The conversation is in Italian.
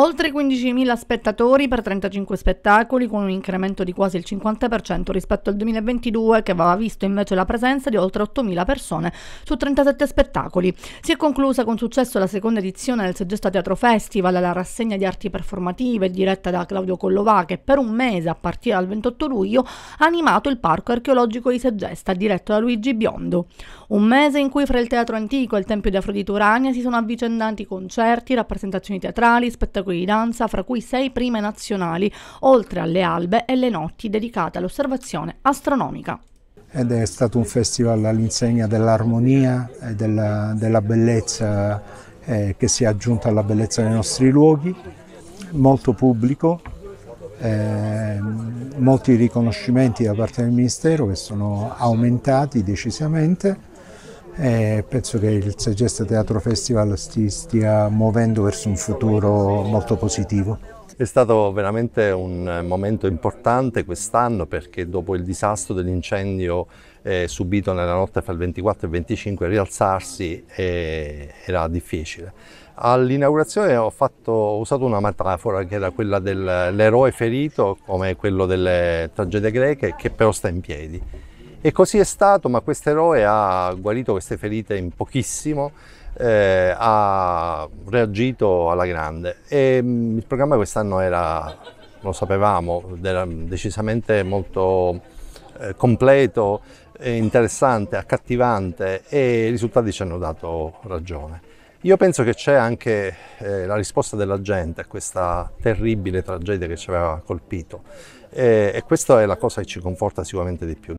Oltre 15.000 spettatori per 35 spettacoli, con un incremento di quasi il 50% rispetto al 2022, che aveva visto invece la presenza di oltre 8.000 persone su 37 spettacoli. Si è conclusa con successo la seconda edizione del Segesta Teatro Festival, la rassegna di arti performative diretta da Claudio Collovà, che per un mese, a partire dal 28 luglio, ha animato il Parco Archeologico di Segesta, diretto da Luigi Biondo. Un mese in cui fra il teatro antico e il Tempio di Afrodite Urania si sono avvicendati concerti, rappresentazioni teatrali, spettacoli spettacoli di danza, fra cui sei prime nazionali, oltre alle albe e le notti dedicate all'osservazione astronomica ed è stato un festival all'insegna dell'armonia e della, della bellezza eh, che si è aggiunta alla bellezza dei nostri luoghi, molto pubblico, eh, molti riconoscimenti da parte del Ministero che sono aumentati decisamente e penso che il Segesta Teatro Festival si stia muovendo verso un futuro molto positivo. È stato veramente un momento importante quest'anno perché dopo il disastro dell'incendio eh, subito nella notte fra il 24 e il 25 rialzarsi eh, era difficile. All'inaugurazione ho, ho, usato una metafora che era quella dell'eroe ferito come quello delle tragedie greche che però sta in piedi. E così è stato, ma questo eroe ha guarito queste ferite in pochissimo, eh, ha reagito alla grande. E, mm, il programma quest'anno era, lo sapevamo, era decisamente molto eh, completo, interessante, accattivante e i risultati ci hanno dato ragione. Io penso che c'è anche eh, la risposta della gente a questa terribile tragedia che ci aveva colpito eh, e questa è la cosa che ci conforta sicuramente di più.